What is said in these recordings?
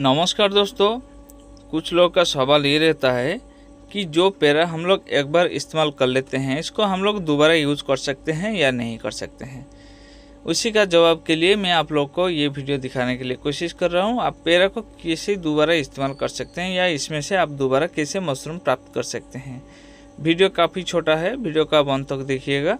नमस्कार दोस्तों कुछ लोग का सवाल ये रहता है कि जो पेरा हम लोग एक बार इस्तेमाल कर लेते हैं इसको हम लोग दोबारा यूज कर सकते हैं या नहीं कर सकते हैं उसी का जवाब के लिए मैं आप लोग को ये वीडियो दिखाने के लिए कोशिश कर रहा हूँ आप पेरा को कैसे दोबारा इस्तेमाल कर सकते हैं या इसमें से आप दोबारा कैसे मशरूम प्राप्त कर सकते हैं वीडियो काफ़ी छोटा है वीडियो का आप अंत तक देखिएगा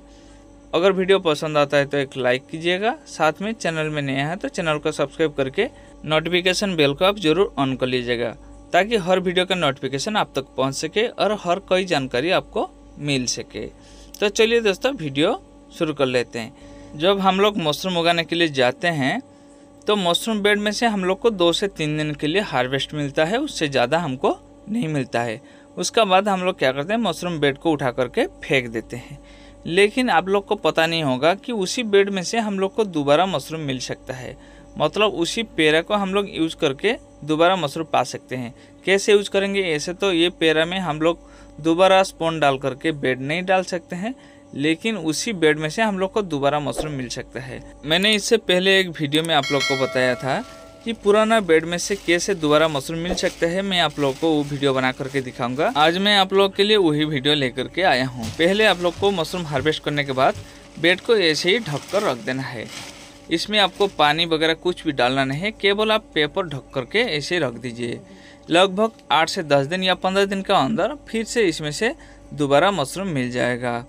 अगर वीडियो पसंद आता है तो एक लाइक कीजिएगा साथ में चैनल में नया है तो चैनल को सब्सक्राइब करके नोटिफिकेशन बेल को आप जरूर ऑन कर लीजिएगा ताकि हर वीडियो का नोटिफिकेशन आप तक पहुंच सके और हर कोई जानकारी आपको मिल सके तो चलिए दोस्तों वीडियो शुरू कर लेते हैं जब हम लोग मशरूम उगाने के लिए जाते हैं तो मशरूम बेड में से हम लोग को दो से तीन दिन के लिए हार्वेस्ट मिलता है उससे ज़्यादा हमको नहीं मिलता है उसका बाद हम लोग क्या करते हैं मशरूम बेड को उठा करके फेंक देते हैं लेकिन आप लोग को पता नहीं होगा कि उसी बेड में से हम लोग को दोबारा मशरूम मिल सकता है मतलब उसी पेरा को हम लोग यूज करके दोबारा मशरूम पा सकते हैं कैसे यूज करेंगे ऐसे तो ये पेरा में हम लोग दोबारा स्पोन डाल करके बेड नहीं डाल सकते हैं लेकिन उसी बेड में से हम लोग को दोबारा मशरूम मिल सकता है मैंने इससे पहले एक वीडियो में आप लोग को बताया था कि पुराना बेड में से कैसे दोबारा मशरूम मिल सकता है मैं आप लोग को वो वीडियो बना करके दिखाऊंगा आज मैं आप लोग के लिए वही वीडियो लेकर के आया हूँ पहले आप लोग को मशरूम हार्वेस्ट करने के बाद बेड को ऐसे ही ढक कर रख देना है इसमें आपको पानी वगैरह कुछ भी डालना नहीं है केवल आप पेपर ढक करके ऐसे रख दीजिए लगभग आठ से दस दिन या पंद्रह दिन का अंदर फिर से इसमें से दोबारा मशरूम मिल जाएगा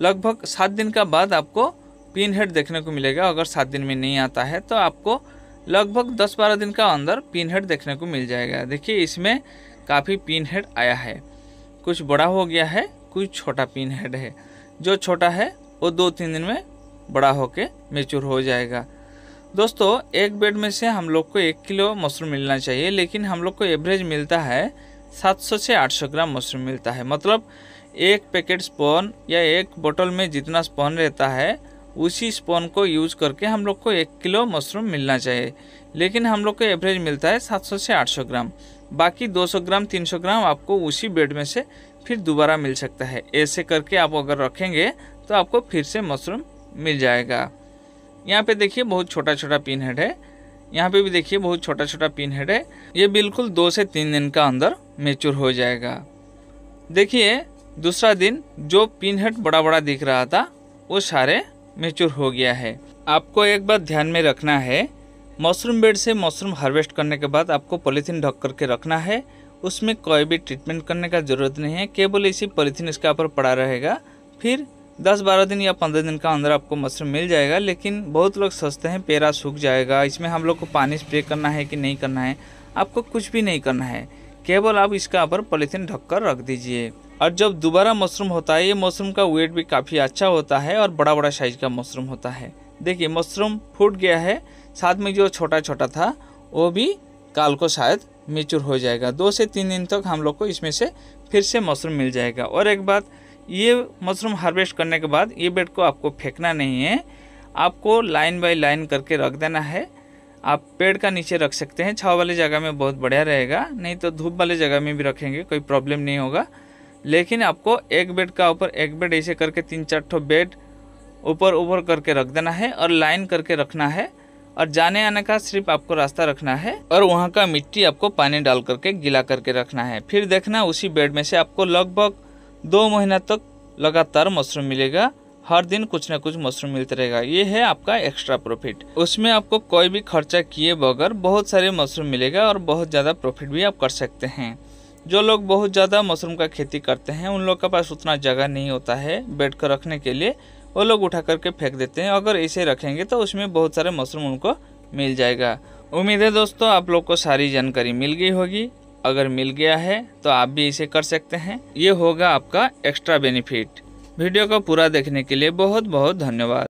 लगभग सात दिन का बाद आपको पिन हेड देखने को मिलेगा अगर सात दिन में नहीं आता है तो आपको लगभग 10-12 दिन का अंदर पिन हेड देखने को मिल जाएगा देखिए इसमें काफ़ी पिन हेड आया है कुछ बड़ा हो गया है कुछ छोटा पिन हेड है जो छोटा है वो दो तीन दिन में बड़ा होके मेच्योर हो जाएगा दोस्तों एक बेड में से हम लोग को एक किलो मशरूम मिलना चाहिए लेकिन हम लोग को एवरेज मिलता है 700 से 800 ग्राम मशरूम मिलता है मतलब एक पैकेट स्पॉन या एक बोतल में जितना स्पॉन रहता है उसी स्पॉन को यूज करके हम लोग को एक किलो मशरूम मिलना चाहिए लेकिन हम लोग को एवरेज मिलता है 700 से 800 ग्राम बाकी 200 ग्राम 300 ग्राम आपको उसी बेड में से फिर दोबारा मिल सकता है ऐसे करके आप अगर रखेंगे तो आपको फिर से मशरूम मिल जाएगा यहाँ पे देखिए बहुत छोटा छोटा पिन हेड है यहाँ पे भी देखिए बहुत छोटा छोटा पिन हेड है ये बिल्कुल दो से तीन दिन का अंदर मेच्योर हो जाएगा देखिए दूसरा दिन जो पिन हेड बड़ा बड़ा दिख रहा था वो सारे मेच्योर हो गया है आपको एक बात ध्यान में रखना है मशरूम बेड से मशरूम हार्वेस्ट करने के बाद आपको पॉलीथीन ढक करके रखना है उसमें कोई भी ट्रीटमेंट करने का ज़रूरत नहीं है केवल इसी पॉलीथीन इसके ऊपर पड़ा रहेगा फिर 10-12 दिन या 15 दिन का अंदर आपको मशरूम मिल जाएगा लेकिन बहुत लोग सोचते हैं पेरा सूख जाएगा इसमें हम लोग को पानी स्प्रे करना है कि नहीं करना है आपको कुछ भी नहीं करना है केवल आप इसका ऊपर पॉलीथीन ढक कर रख दीजिए और जब दोबारा मशरूम होता है ये मशरूम का वेट भी काफ़ी अच्छा होता है और बड़ा बड़ा साइज का मशरूम होता है देखिए मशरूम फूट गया है साथ में जो छोटा छोटा था वो भी काल को शायद मेचूर हो जाएगा दो से तीन दिन तक हम लोग को इसमें से फिर से मशरूम मिल जाएगा और एक बात ये मशरूम हार्वेस्ट करने के बाद ये बेड को आपको फेंकना नहीं है आपको लाइन बाय लाइन करके रख देना है आप पेड़ का नीचे रख सकते हैं छाव वाली जगह में बहुत बढ़िया रहेगा नहीं तो धूप वाली जगह में भी रखेंगे कोई प्रॉब्लम नहीं होगा लेकिन आपको एक बेड का ऊपर एक बेड ऐसे करके तीन चार ठो बेड ऊपर ऊपर करके रख देना है और लाइन करके रखना है और जाने आने का सिर्फ आपको रास्ता रखना है और वहाँ का मिट्टी आपको पानी डाल करके गीला करके रखना है फिर देखना उसी बेड में से आपको लगभग दो महीना तक लगातार मशरूम मिलेगा हर दिन कुछ ना कुछ मशरूम मिलता रहेगा ये है आपका एक्स्ट्रा प्रॉफिट उसमें आपको कोई भी खर्चा किए बगैर बहुत सारे मशरूम मिलेगा और बहुत ज़्यादा प्रॉफिट भी आप कर सकते हैं जो लोग बहुत ज़्यादा मशरूम का खेती करते हैं उन लोग के पास उतना जगह नहीं होता है बेड कर रखने के लिए वो लोग उठा करके फेंक देते हैं अगर इसे रखेंगे तो उसमें बहुत सारे मशरूम उनको मिल जाएगा उम्मीद है दोस्तों आप लोग को सारी जानकारी मिल गई होगी अगर मिल गया है तो आप भी इसे कर सकते हैं ये होगा आपका एक्स्ट्रा बेनिफिट वीडियो को पूरा देखने के लिए बहुत बहुत धन्यवाद